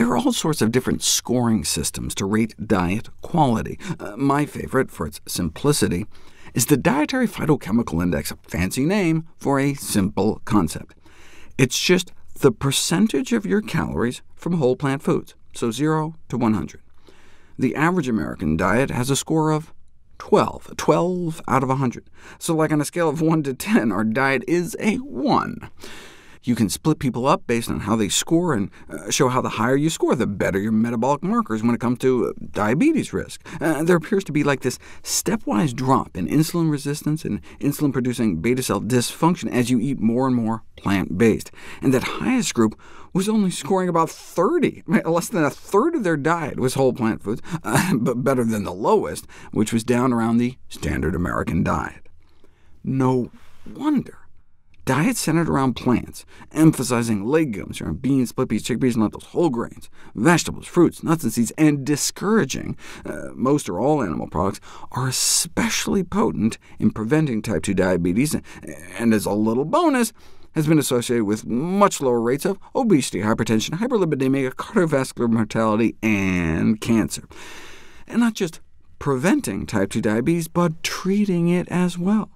There are all sorts of different scoring systems to rate diet quality. Uh, my favorite, for its simplicity, is the Dietary Phytochemical Index, a fancy name for a simple concept. It's just the percentage of your calories from whole plant foods, so 0 to 100. The average American diet has a score of 12, 12 out of 100. So like on a scale of 1 to 10, our diet is a 1. You can split people up based on how they score and uh, show how the higher you score, the better your metabolic markers when it comes to uh, diabetes risk. Uh, there appears to be like this stepwise drop in insulin resistance and insulin-producing beta cell dysfunction as you eat more and more plant-based, and that highest group was only scoring about 30. Less than a third of their diet was whole plant foods, uh, but better than the lowest, which was down around the standard American diet. No wonder Diet centered around plants, emphasizing legumes around beans, split peas, chickpeas, and lentils, whole grains, vegetables, fruits, nuts and seeds, and discouraging uh, most or all animal products, are especially potent in preventing type 2 diabetes, and as a little bonus, has been associated with much lower rates of obesity, hypertension, hyperlipidemia, cardiovascular mortality, and cancer. And not just preventing type 2 diabetes, but treating it as well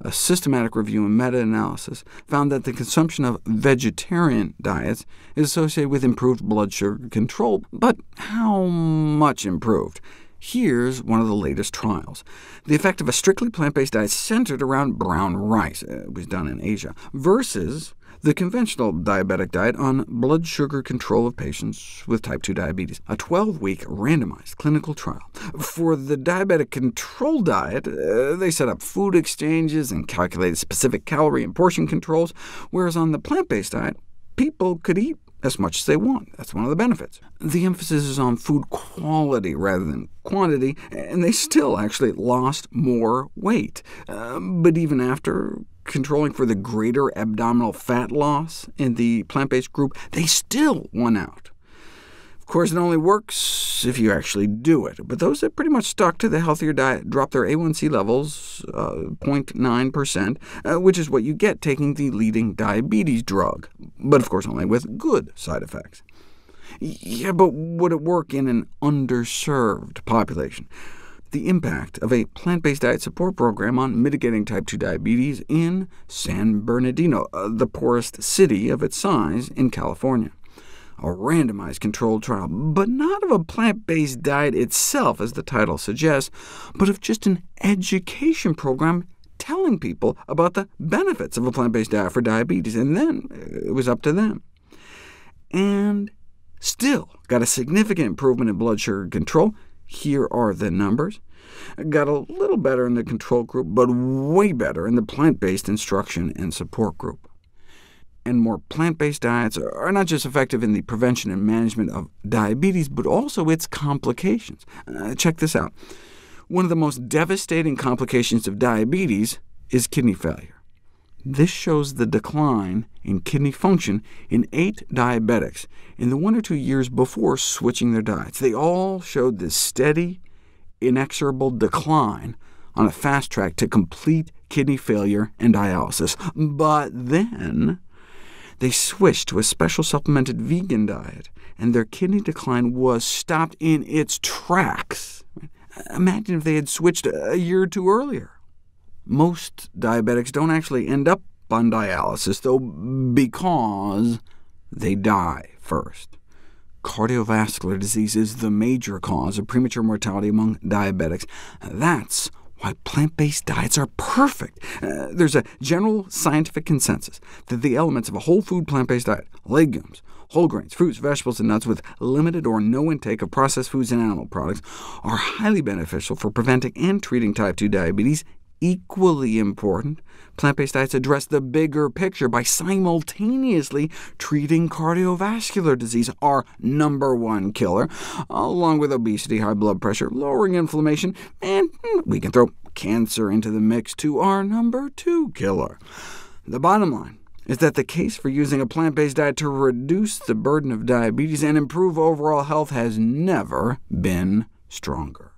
a systematic review and meta-analysis found that the consumption of vegetarian diets is associated with improved blood sugar control, but how much improved? Here's one of the latest trials. The effect of a strictly plant-based diet centered around brown rice, it uh, was done in Asia, versus the conventional diabetic diet on blood sugar control of patients with type 2 diabetes, a 12-week randomized clinical trial. For the diabetic control diet, uh, they set up food exchanges and calculated specific calorie and portion controls, whereas on the plant-based diet, people could eat as much as they want. That's one of the benefits. The emphasis is on food quality rather than quantity, and they still actually lost more weight. Uh, but even after controlling for the greater abdominal fat loss in the plant-based group, they still won out. Of course, it only works if you actually do it, but those that pretty much stuck to the healthier diet dropped their A1C levels uh, 0.9%, uh, which is what you get taking the leading diabetes drug, but of course only with good side effects. Yeah, but would it work in an underserved population? the impact of a plant-based diet support program on mitigating type 2 diabetes in San Bernardino, uh, the poorest city of its size in California. A randomized controlled trial, but not of a plant-based diet itself, as the title suggests, but of just an education program telling people about the benefits of a plant-based diet for diabetes, and then uh, it was up to them. And still got a significant improvement in blood sugar control, here are the numbers. Got a little better in the control group, but way better in the plant-based instruction and support group. And more plant-based diets are not just effective in the prevention and management of diabetes, but also its complications. Uh, check this out. One of the most devastating complications of diabetes is kidney failure. This shows the decline in kidney function in eight diabetics in the one or two years before switching their diets. They all showed this steady, inexorable decline on a fast track to complete kidney failure and dialysis. But then they switched to a special supplemented vegan diet, and their kidney decline was stopped in its tracks. Imagine if they had switched a year or two earlier. Most diabetics don't actually end up on dialysis, though, because they die first. Cardiovascular disease is the major cause of premature mortality among diabetics. That's why plant-based diets are perfect. Uh, there's a general scientific consensus that the elements of a whole food plant-based diet, legumes, whole grains, fruits, vegetables, and nuts with limited or no intake of processed foods and animal products, are highly beneficial for preventing and treating type 2 diabetes equally important, plant-based diets address the bigger picture by simultaneously treating cardiovascular disease, our number one killer, along with obesity, high blood pressure, lowering inflammation, and mm, we can throw cancer into the mix to our number two killer. The bottom line is that the case for using a plant-based diet to reduce the burden of diabetes and improve overall health has never been stronger.